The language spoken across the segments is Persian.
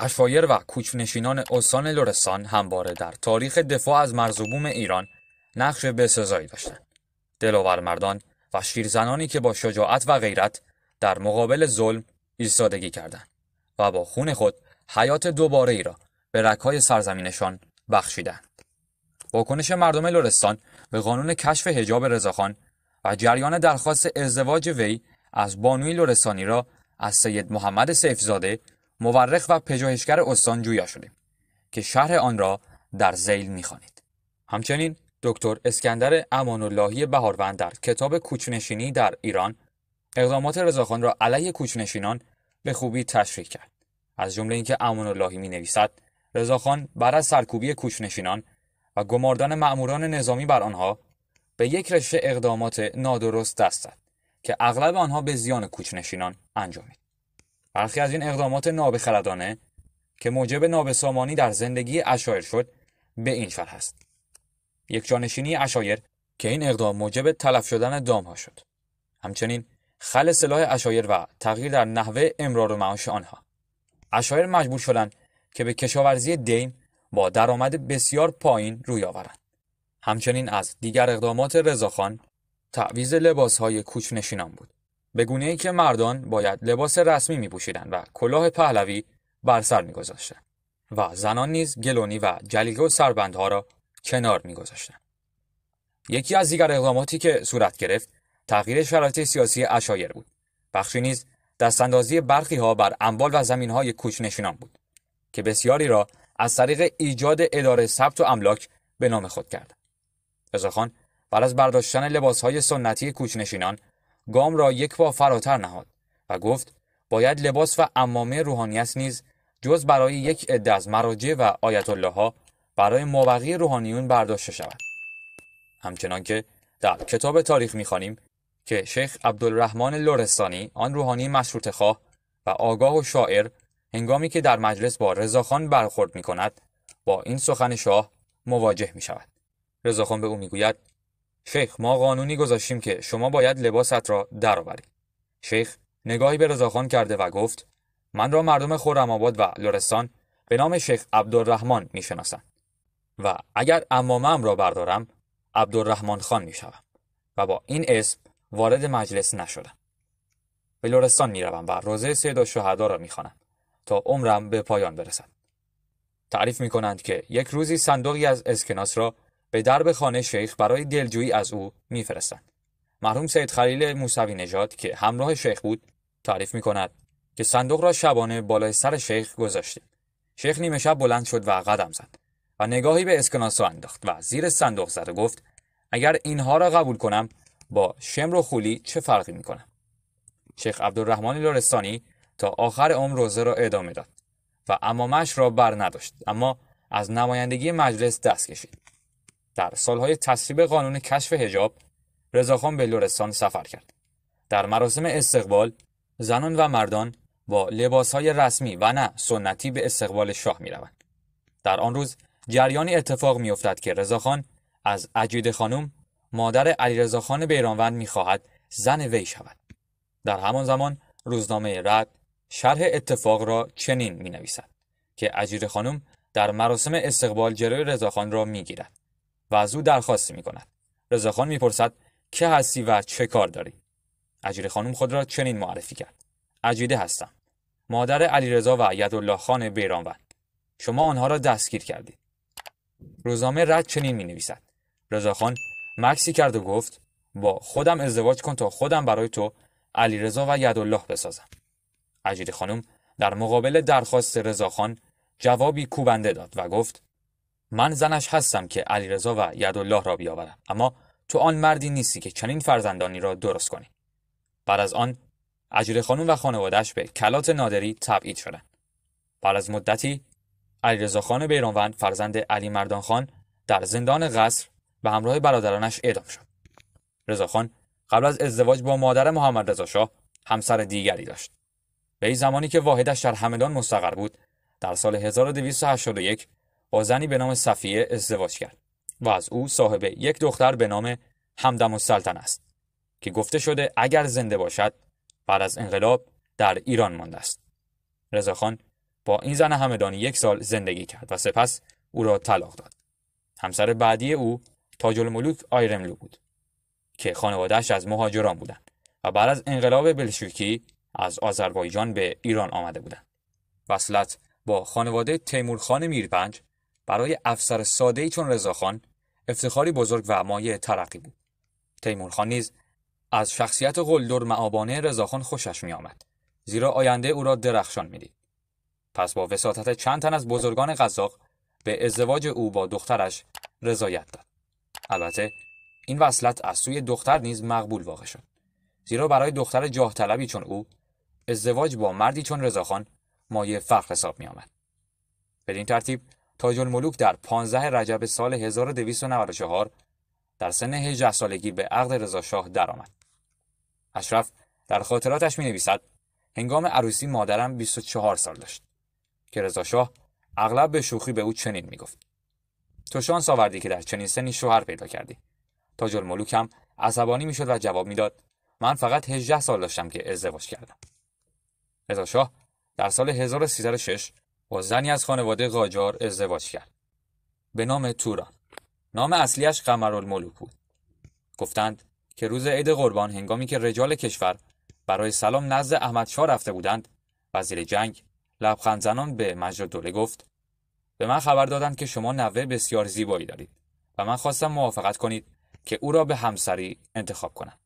فایر و کوچنشینان استان لرستان همواره در تاریخ دفاع از مرزوبوم ایران نقش بسزایی داشتند. دلاور مردان و شیرزنانی که با شجاعت و غیرت در مقابل ظلم ایستادگی کردند و با خون خود حیات دوباره ای را به رکای سرزمینشان بخشیدند. واکنش مردم لورستان به قانون کشف هجاب رضاخان و جریان درخواست ازدواج وی از بانوی لرستانی را از سید محمد سیفزاده مورخ و پژوهشگر جویا شدیم که شهر آن را در زیل میخوانید همچنین دکتر اسکندر امان اللهی بهاروند در کتاب کوچنشینی در ایران اقدامات رضاخان را علیه کوچنشینان به خوبی تشریح کرد از جمله اینکه امان اللهی می نویسد رضاخان بر از سرکوبی کوچنشینان و گماردن مأموران نظامی بر آنها به یک رشته اقدامات نادرست دست که اغلب آنها به زیان کوچنشینان انجامید برخی از این اقدامات نابخردانه که موجب نابسامانی در زندگی اشایر شد به این شرح است یک جانشینی اشایر که این اقدام موجب تلف شدن دام ها شد همچنین خل سلاح اشایر و تغییر در نحوه امرار و معاش آنها اشایر مجبور شدند که به کشاورزی دین با درآمد بسیار پایین روی آورند همچنین از دیگر اقدامات رضاخان تعویز لباس های کوچ نشینان بود به ای که مردان باید لباس رسمی می پوشیدن و کلاه پهلوی بر سر می گذاشتن و زنان نیز گلونی و جلیقه و سربندها را کنار می گذاشتن. یکی از دیگر اقداماتی که صورت گرفت تغییر شرایط سیاسی اشایر بود. بخشی نیز دستاندازی برخی ها بر اموال و زمین های کوچنشینان بود که بسیاری را از طریق ایجاد اداره ثبت و املاک به نام خود کرد. رضاخان بر از برداشتن لباس های سنتی کوچنشینان گام را یک با فراتر نهاد و گفت باید لباس و امامه روحانیت نیز جز برای یک عده از مراجع و آیت الله ها برای مابقی روحانیون برداشته شود همچنان که در کتاب تاریخ میخوانیم که شیخ عبدالرحمن لورستانی آن روحانی مشروط خواه و آگاه و شاعر هنگامی که در مجلس با رضاخان برخورد می کند با این سخن شاه مواجه می شود رضاخان به او میگوید شیخ ما قانونی گذاشتیم که شما باید لباست را درآورید. شیخ نگاهی به رضاخان کرده و گفت من را مردم خورم آباد و لورستان به نام شیخ عبدالرحمن میشناسند و اگر امامم را بردارم عبدالرحمن خان میشوم و با این اسم وارد مجلس نشدم به لورستان میروم و روزه سید و را میخوانم تا عمرم به پایان برسد تعریف میکنند که یک روزی صندوقی از اسکناس را به درب خانه شیخ برای دلجویی از او میفرستند. مرحوم سید خلیل موسوی نژاد که همراه شیخ بود تعریف می کند که صندوق را شبانه بالای سر شیخ گذاشتیم. شیخ نیمه شب بلند شد و قدم زد و نگاهی به اسکناسو انداخت و زیر صندوق زد و گفت اگر اینها را قبول کنم با شمر و خولی چه فرقی می کنم؟ شیخ عبدالرحمن لورستانی تا آخر عمر روزه را ادامه داد و امامش را بر نداشت اما از نمایندگی مجلس دست کشید. در سالهای تصویب قانون کشف هجاب رضاخان به لورستان سفر کرد. در مراسم استقبال زنان و مردان با لباسهای رسمی و نه سنتی به استقبال شاه می روند. در آن روز جریانی اتفاق می افتد که رضاخان از عجید خانم مادر علی رضاخان بیرانوند خواهد زن وی شود. در همان زمان روزنامه رد شرح اتفاق را چنین می نویسد که عجید خانم در مراسم استقبال جلوی رضاخان را می گیرد. و از او درخواستی می کند. رضاخان میپرسد که هستی و چه کار داری؟ اجیر خانم خود را چنین معرفی کرد. اجیده هستم. مادر رضا و یدالله خان بیرانوند. شما آنها را دستگیر کردید. روزنامه رد چنین می نویسد. خان مکسی کرد و گفت با خودم ازدواج کن تا خودم برای تو رضا و یدالله بسازم. اجیده خانم در مقابل درخواست رضاخان جوابی کوبنده داد و گفت من زنش هستم که علیرضا و یدالله را بیاورم اما تو آن مردی نیستی که چنین فرزندانی را درست کنی بعد از آن اجیر خانم و خانوادهش به کلات نادری تبعید شدند بعد از مدتی علیرضا خان بیرانوند فرزند علی مردان خان در زندان قصر به همراه برادرانش اعدام شد خان قبل از ازدواج با مادر محمد رضا شاه همسر دیگری داشت به این زمانی که واحدش در همدان مستقر بود در سال 1281 با زنی به نام صفیه ازدواج کرد و از او صاحب یک دختر به نام همدم سلطن است که گفته شده اگر زنده باشد بعد از انقلاب در ایران مانده است رضاخان با این زن همدانی یک سال زندگی کرد و سپس او را طلاق داد همسر بعدی او تاج الملوک آیرملو بود که خانوادهش از مهاجران بودند و بعد از انقلاب بلشویکی از آذربایجان به ایران آمده بودند وصلت با خانواده تیمورخان میرپنج برای افسر ساده چون رضاخان افتخاری بزرگ و مایه ترقی بود. تیمورخان نیز از شخصیت قلدر معابانه رضاخان خوشش میآمد زیرا آینده او را درخشان میدید. پس با وساطت چند تن از بزرگان قزاق به ازدواج او با دخترش رضایت داد. البته این وصلت از سوی دختر نیز مقبول واقع شد. زیرا برای دختر جاه چون او ازدواج با مردی چون رضاخان مایه فخر حساب می آمد. بدین ترتیب تاج الملوک در 15 رجب سال 1294 در سن 18 سالگی به عقد رضا شاه درآمد. اشرف در خاطراتش می نویسد هنگام عروسی مادرم 24 سال داشت که رضا شاه اغلب به شوخی به او چنین می گفت. تو شانس آوردی که در چنین سنی شوهر پیدا کردی. تاج الملوک هم عصبانی میشد و جواب میداد من فقط 18 سال داشتم که ازدواج کردم. رضا شاه در سال 1306 با زنی از خانواده قاجار ازدواج کرد به نام توران نام اصلیش قمرالملوک بود گفتند که روز عید قربان هنگامی که رجال کشور برای سلام نزد احمد رفته بودند وزیر جنگ لبخند زنان به مجد دوله گفت به من خبر دادند که شما نوه بسیار زیبایی دارید و من خواستم موافقت کنید که او را به همسری انتخاب کنم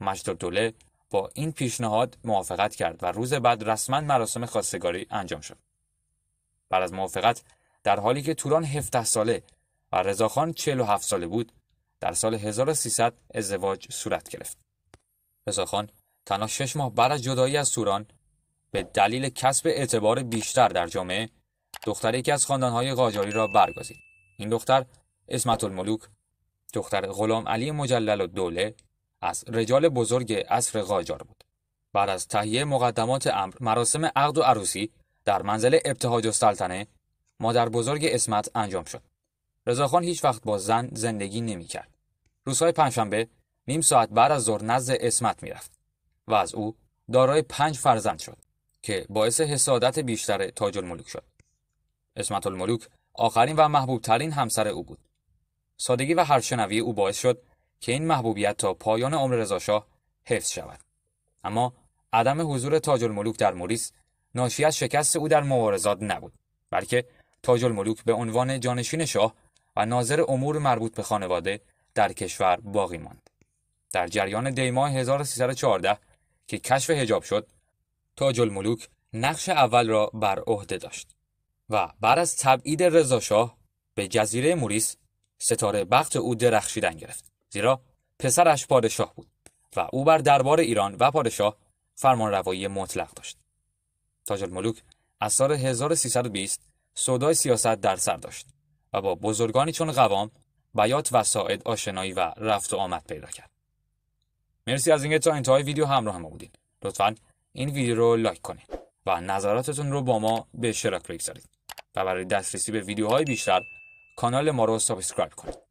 مجد دوله با این پیشنهاد موافقت کرد و روز بعد رسما مراسم خواستگاری انجام شد بعد از موافقت در حالی که توران 17 ساله و رضاخان 47 ساله بود در سال 1300 ازدواج صورت گرفت رضاخان تنها شش ماه بعد از جدایی از توران به دلیل کسب اعتبار بیشتر در جامعه دختر یکی از خاندانهای قاجاری را برگزید این دختر اسمت الملوک دختر غلام علی مجلل و دوله از رجال بزرگ اصر قاجار بود بعد از تهیه مقدمات امر مراسم عقد و عروسی در منزل ابتهاج سلطنه، مادر بزرگ اسمت انجام شد. رضاخان هیچ وقت با زن زندگی نمی کرد. روزهای پنجشنبه نیم ساعت بعد از ظهر نزد اسمت می رفت و از او دارای پنج فرزند شد که باعث حسادت بیشتر تاج الملوک شد. اسمت الملوک آخرین و محبوب ترین همسر او بود. سادگی و هرشنوی او باعث شد که این محبوبیت تا پایان عمر رضاشاه حفظ شود. اما عدم حضور تاج الملوک در موریس ناشی از شکست او در مبارزات نبود بلکه تاج الملوک به عنوان جانشین شاه و ناظر امور مربوط به خانواده در کشور باقی ماند در جریان دیماه 1314 که کشف هجاب شد تاج الملوک نقش اول را بر عهده داشت و بعد از تبعید شاه به جزیره موریس ستاره بخت او درخشیدن گرفت زیرا پسرش پادشاه بود و او بر دربار ایران و پادشاه فرمانروایی مطلق داشت تاج ملوک از سال 1320 سودای سیاست در سر داشت و با بزرگانی چون قوام، بیات و ساعد آشنایی و رفت و آمد پیدا کرد. مرسی از اینکه تا انتهای ویدیو همراه ما بودید. لطفا این ویدیو رو لایک کنید و نظراتتون رو با ما به اشتراک بگذارید و برای دسترسی به ویدیوهای بیشتر کانال ما رو سابسکرایب کنید.